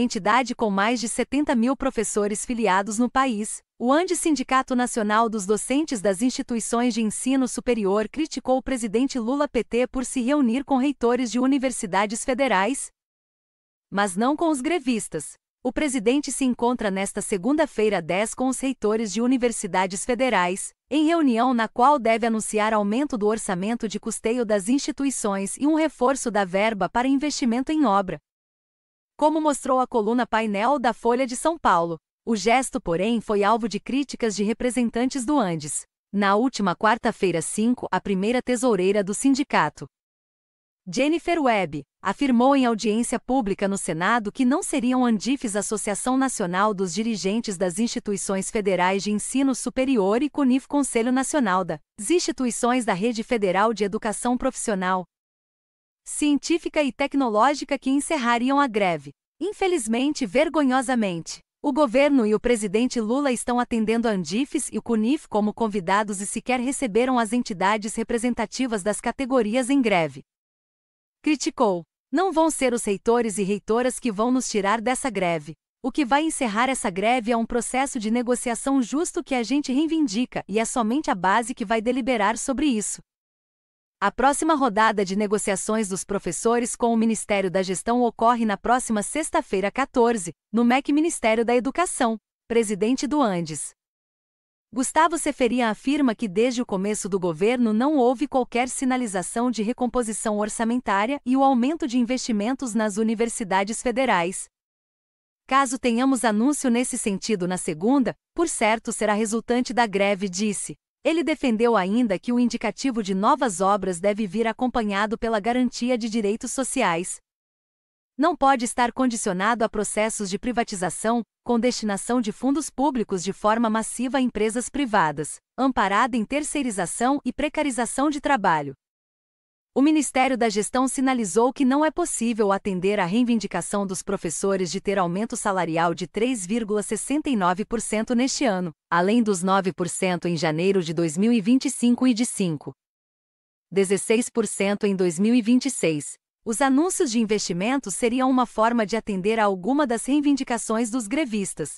entidade com mais de 70 mil professores filiados no país, o ANDI Sindicato Nacional dos Docentes das Instituições de Ensino Superior criticou o presidente Lula PT por se reunir com reitores de universidades federais, mas não com os grevistas. O presidente se encontra nesta segunda-feira 10 com os reitores de universidades federais, em reunião na qual deve anunciar aumento do orçamento de custeio das instituições e um reforço da verba para investimento em obra como mostrou a coluna painel da Folha de São Paulo. O gesto, porém, foi alvo de críticas de representantes do Andes. Na última quarta-feira 5, a primeira tesoureira do sindicato, Jennifer Webb, afirmou em audiência pública no Senado que não seriam andifes Associação Nacional dos Dirigentes das Instituições Federais de Ensino Superior e CUNIF Conselho Nacional das Instituições da Rede Federal de Educação Profissional, científica e tecnológica que encerrariam a greve. Infelizmente, vergonhosamente, o governo e o presidente Lula estão atendendo a Andifes e o CUNIF como convidados e sequer receberam as entidades representativas das categorias em greve. Criticou. Não vão ser os reitores e reitoras que vão nos tirar dessa greve. O que vai encerrar essa greve é um processo de negociação justo que a gente reivindica e é somente a base que vai deliberar sobre isso. A próxima rodada de negociações dos professores com o Ministério da Gestão ocorre na próxima sexta-feira, 14, no MEC Ministério da Educação, presidente do Andes. Gustavo Seferia afirma que desde o começo do governo não houve qualquer sinalização de recomposição orçamentária e o aumento de investimentos nas universidades federais. Caso tenhamos anúncio nesse sentido na segunda, por certo será resultante da greve, disse. Ele defendeu ainda que o indicativo de novas obras deve vir acompanhado pela garantia de direitos sociais. Não pode estar condicionado a processos de privatização, com destinação de fundos públicos de forma massiva a empresas privadas, amparada em terceirização e precarização de trabalho, o Ministério da Gestão sinalizou que não é possível atender à reivindicação dos professores de ter aumento salarial de 3,69% neste ano, além dos 9% em janeiro de 2025 e de 5,16% em 2026. Os anúncios de investimentos seriam uma forma de atender a alguma das reivindicações dos grevistas,